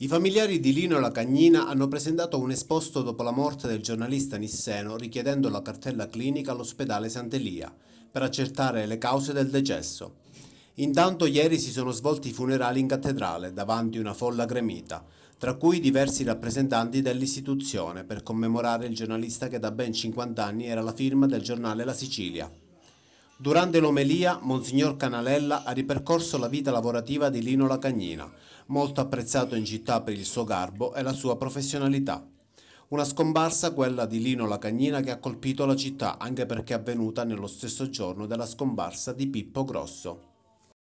I familiari di Lino La Cagnina hanno presentato un esposto dopo la morte del giornalista Nisseno richiedendo la cartella clinica all'ospedale Sant'Elia per accertare le cause del decesso. Intanto ieri si sono svolti i funerali in cattedrale davanti una folla gremita, tra cui diversi rappresentanti dell'istituzione per commemorare il giornalista che da ben 50 anni era la firma del giornale La Sicilia. Durante l'omelia, Monsignor Canalella ha ripercorso la vita lavorativa di Lino Lacagnina, molto apprezzato in città per il suo garbo e la sua professionalità. Una scomparsa, quella di Lino Lacagnina, che ha colpito la città anche perché è avvenuta nello stesso giorno della scomparsa di Pippo Grosso.